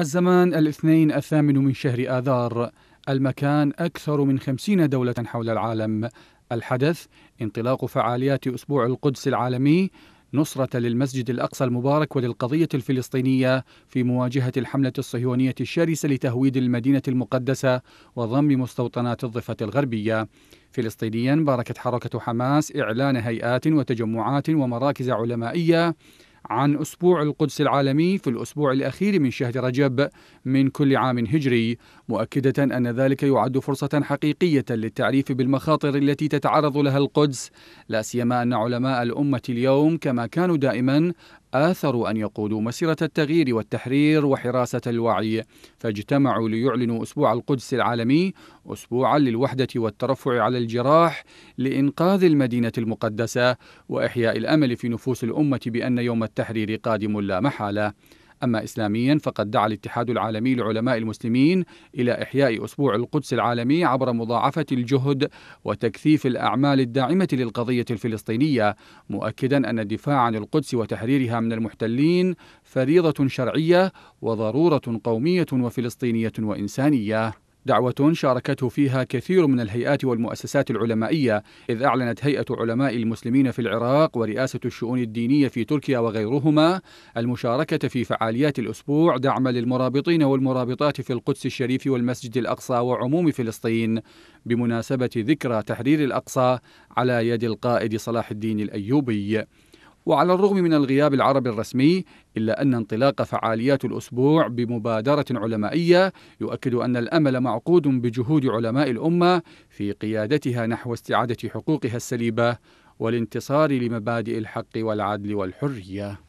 الزمان الاثنين الثامن من شهر آذار المكان أكثر من خمسين دولة حول العالم الحدث انطلاق فعاليات أسبوع القدس العالمي نصرة للمسجد الأقصى المبارك وللقضية الفلسطينية في مواجهة الحملة الصهيونية الشرسة لتهويد المدينة المقدسة وضم مستوطنات الضفة الغربية. فلسطينيا باركت حركة حماس إعلان هيئات وتجمعات ومراكز علمائية عن أسبوع القدس العالمي في الأسبوع الأخير من شهر رجب من كل عام هجري مؤكدة أن ذلك يعد فرصة حقيقية للتعريف بالمخاطر التي تتعرض لها القدس لا سيما أن علماء الأمة اليوم كما كانوا دائما آثروا أن يقودوا مسيرة التغيير والتحرير وحراسة الوعي فاجتمعوا ليعلنوا أسبوع القدس العالمي أسبوعا للوحدة والترفع على الجراح لإنقاذ المدينة المقدسة وإحياء الأمل في نفوس الأمة بأن يوم التحرير قادم لا محالة أما إسلاميا فقد دعا الاتحاد العالمي لعلماء المسلمين إلى إحياء أسبوع القدس العالمي عبر مضاعفة الجهد وتكثيف الأعمال الداعمة للقضية الفلسطينية مؤكدا أن الدفاع عن القدس وتحريرها من المحتلين فريضة شرعية وضرورة قومية وفلسطينية وإنسانية دعوة شاركته فيها كثير من الهيئات والمؤسسات العلمائية إذ أعلنت هيئة علماء المسلمين في العراق ورئاسة الشؤون الدينية في تركيا وغيرهما المشاركة في فعاليات الأسبوع دعما للمرابطين والمرابطات في القدس الشريف والمسجد الأقصى وعموم فلسطين بمناسبة ذكرى تحرير الأقصى على يد القائد صلاح الدين الأيوبي وعلى الرغم من الغياب العربي الرسمي إلا أن انطلاق فعاليات الأسبوع بمبادرة علمائية يؤكد أن الأمل معقود بجهود علماء الأمة في قيادتها نحو استعادة حقوقها السليبة والانتصار لمبادئ الحق والعدل والحريه